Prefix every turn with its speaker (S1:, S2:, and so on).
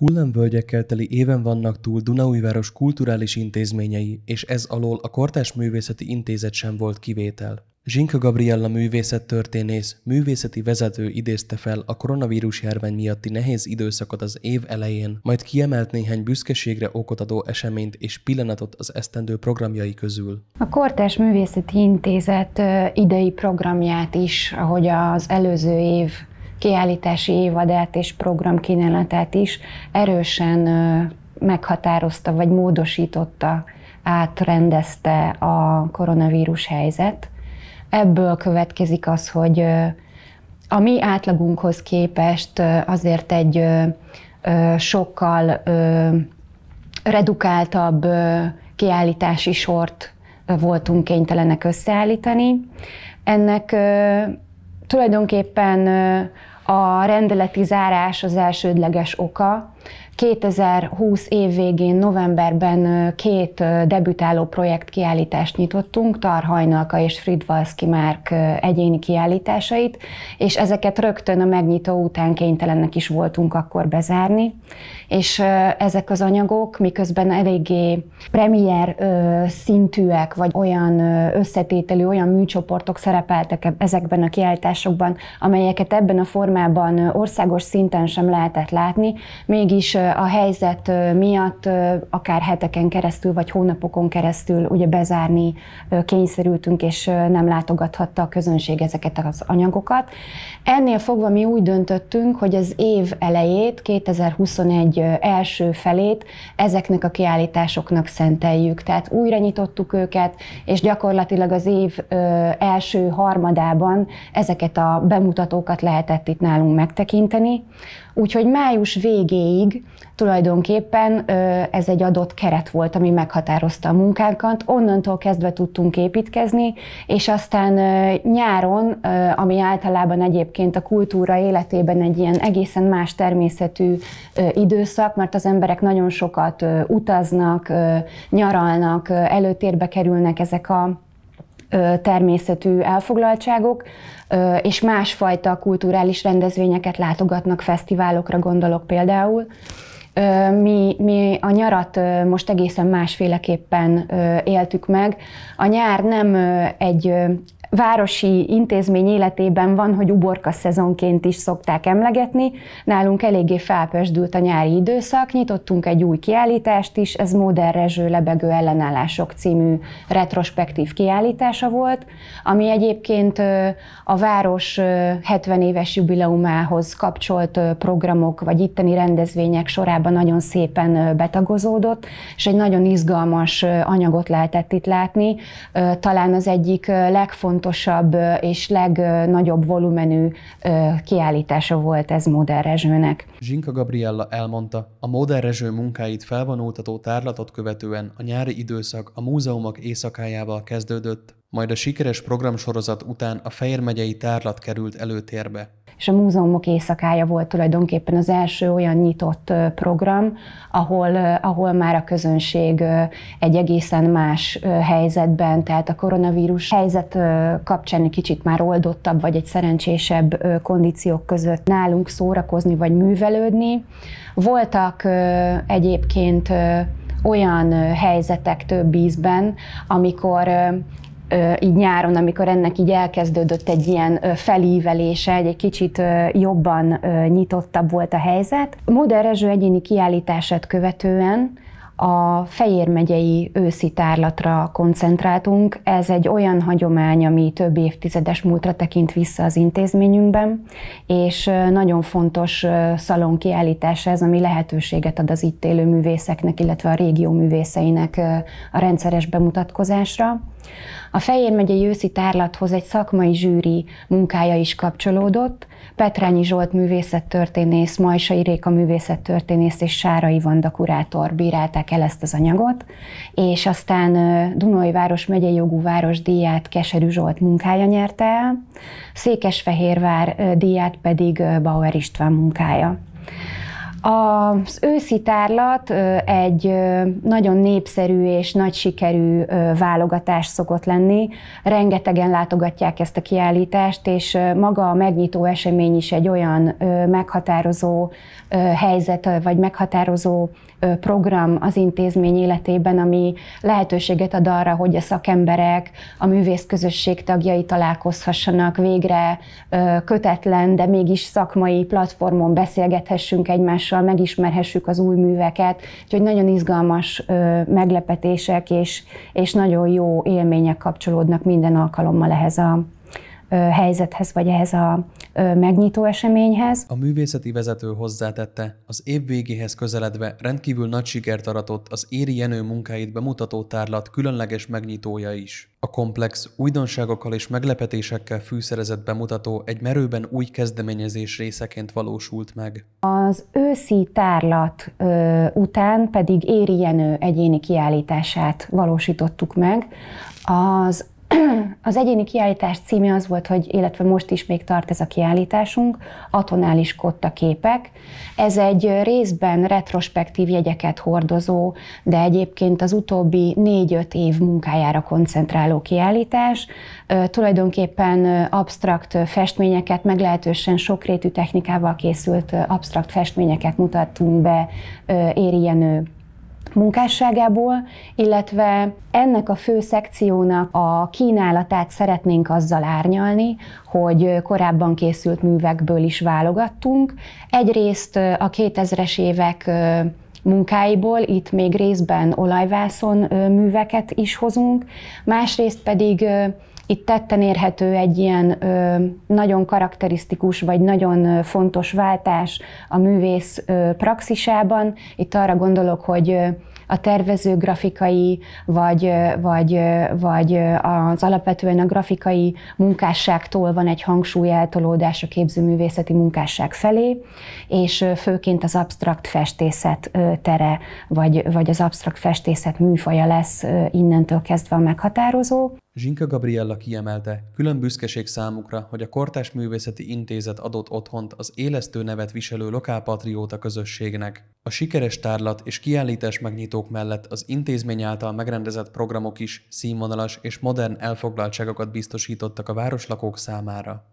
S1: Hullámvölgyekkel teli éven vannak túl Dunaújváros kulturális intézményei, és ez alól a Kortás Művészeti Intézet sem volt kivétel. Zsinka Gabriella művészettörténész, művészeti vezető idézte fel a koronavírus járvány miatti nehéz időszakot az év elején, majd kiemelt néhány büszkeségre okot adó eseményt és pillanatot az esztendő programjai közül.
S2: A Kortás Művészeti Intézet idei programját is, ahogy az előző év kiállítási évadát és programkínálatát is erősen meghatározta vagy módosította, átrendezte a koronavírus helyzet. Ebből következik az, hogy a mi átlagunkhoz képest azért egy sokkal redukáltabb kiállítási sort voltunk kénytelenek összeállítani. Ennek Tulajdonképpen a rendeleti zárás az elsődleges oka, 2020 év végén, novemberben két debütáló projekt kiállítást nyitottunk, Tarhajnalka és Fridvalszki Márk egyéni kiállításait, és ezeket rögtön a megnyitó után kénytelenek is voltunk akkor bezárni, és ezek az anyagok miközben eléggé premier szintűek, vagy olyan összetételű, olyan műcsoportok szerepeltek ezekben a kiállításokban, amelyeket ebben a formában országos szinten sem lehetett látni, mégis a helyzet miatt akár heteken keresztül, vagy hónapokon keresztül ugye bezárni kényszerültünk, és nem látogathatta a közönség ezeket az anyagokat. Ennél fogva mi úgy döntöttünk, hogy az év elejét, 2021 első felét ezeknek a kiállításoknak szenteljük. Tehát újra nyitottuk őket, és gyakorlatilag az év első harmadában ezeket a bemutatókat lehetett itt nálunk megtekinteni. Úgyhogy május végéig tulajdonképpen ez egy adott keret volt, ami meghatározta a munkánkat. Onnantól kezdve tudtunk építkezni, és aztán nyáron, ami általában egyébként a kultúra életében egy ilyen egészen más természetű időszak, mert az emberek nagyon sokat utaznak, nyaralnak, előtérbe kerülnek ezek a természetű elfoglaltságok, és másfajta kulturális rendezvényeket látogatnak, fesztiválokra gondolok például. Mi, mi a nyarat most egészen másféleképpen éltük meg. A nyár nem egy városi intézmény életében van, hogy uborka szezonként is szokták emlegetni. Nálunk eléggé felpesdült a nyári időszak, nyitottunk egy új kiállítást is, ez Modern Rezső lebegő ellenállások című retrospektív kiállítása volt, ami egyébként a város 70 éves jubileumához kapcsolt programok, vagy itteni rendezvények sorában nagyon szépen betagozódott, és egy nagyon izgalmas anyagot lehetett itt látni. Talán az egyik legfontosabb legfontosabb és legnagyobb volumenű kiállítása volt ez Móder Rezsőnek.
S1: Zsinka Gabriella elmondta, a Móder Rezső munkáit felvonultató tárlatot követően a nyári időszak a múzeumok éjszakájával kezdődött, majd a sikeres programsorozat után a Fejér megyei tárlat került előtérbe.
S2: És a múzeumok éjszakája volt tulajdonképpen az első olyan nyitott program, ahol, ahol már a közönség egy egészen más helyzetben, tehát a koronavírus helyzet kapcsán egy kicsit már oldottabb, vagy egy szerencsésebb kondíciók között nálunk szórakozni, vagy művelődni. Voltak egyébként olyan helyzetek több ízben, amikor így nyáron, amikor ennek így elkezdődött egy ilyen felívelése, egy, kicsit jobban nyitottabb volt a helyzet. Móder Rezső egyéni kiállítását követően a Fejér megyei őszi tárlatra koncentráltunk. Ez egy olyan hagyomány, ami több évtizedes múltra tekint vissza az intézményünkben, és nagyon fontos szalon kiállítása ez, ami lehetőséget ad az itt élő művészeknek, illetve a régió művészeinek a rendszeres bemutatkozásra. A Fejér megyei őszi tárlathoz egy szakmai zsűri munkája is kapcsolódott, Petrányi Zsolt művészettörténész, Majsai Réka művészettörténész és Sárai Vanda kurátor bírálták el ezt az anyagot, és aztán Dunai Város megyei jogú város díját Keserű Zsolt munkája nyerte el, Székesfehérvár díját pedig Bauer István munkája. Az őszi tárlat egy nagyon népszerű és nagy sikerű válogatás szokott lenni. Rengetegen látogatják ezt a kiállítást, és maga a megnyitó esemény is egy olyan meghatározó helyzet, vagy meghatározó program az intézmény életében, ami lehetőséget ad arra, hogy a szakemberek, a művészközösség tagjai találkozhassanak végre kötetlen, de mégis szakmai platformon beszélgethessünk egymással, egymással, megismerhessük az új műveket, úgyhogy nagyon izgalmas meglepetések és, és nagyon jó élmények kapcsolódnak minden alkalommal ehhez a helyzethez, vagy ehhez a megnyitó eseményhez.
S1: A művészeti vezető hozzátette, az év végéhez közeledve rendkívül nagy sikert aratott az Éri Jenő munkáit bemutató tárlat különleges megnyitója is. A komplex újdonságokkal és meglepetésekkel fűszerezett bemutató egy merőben új kezdeményezés részeként valósult meg.
S2: Az őszi tárlat ö, után pedig Éri Jenő egyéni kiállítását valósítottuk meg. Az Az egyéni kiállítás címe az volt, hogy, illetve most is még tart ez a kiállításunk, Atonális Kotta képek. Ez egy részben retrospektív jegyeket hordozó, de egyébként az utóbbi négy-öt év munkájára koncentráló kiállítás. Tulajdonképpen absztrakt festményeket, meglehetősen sokrétű technikával készült absztrakt festményeket mutattunk be Éri Jenő munkásságából, illetve ennek a fő szekciónak a kínálatát szeretnénk azzal árnyalni, hogy korábban készült művekből is válogattunk. Egyrészt eh, a 2000-es évek eh, munkáiból, itt még részben olajvászon eh, műveket is hozunk, másrészt pedig itt tetten érhető egy ilyen ö, nagyon karakterisztikus vagy nagyon fontos váltás a művész ö, praxisában. Itt arra gondolok, hogy ö, a tervező grafikai, vagy, vagy, vagy az alapvetően a grafikai munkásságtól van egy hangsúly eltolódás a képzőművészeti munkásság felé, és főként az absztrakt festészet tere, vagy, vagy az absztrakt festészet műfaja lesz innentől kezdve a meghatározó.
S1: Zsinka Gabriella kiemelte, külön büszkeség számukra, hogy a Kortás Művészeti Intézet adott otthont az élesztő nevet viselő lokálpatrióta közösségnek. A sikeres tárlat és kiállítás megnyitó tanítók mellett az intézmény által megrendezett programok is színvonalas és modern elfoglaltságokat biztosítottak a városlakók számára.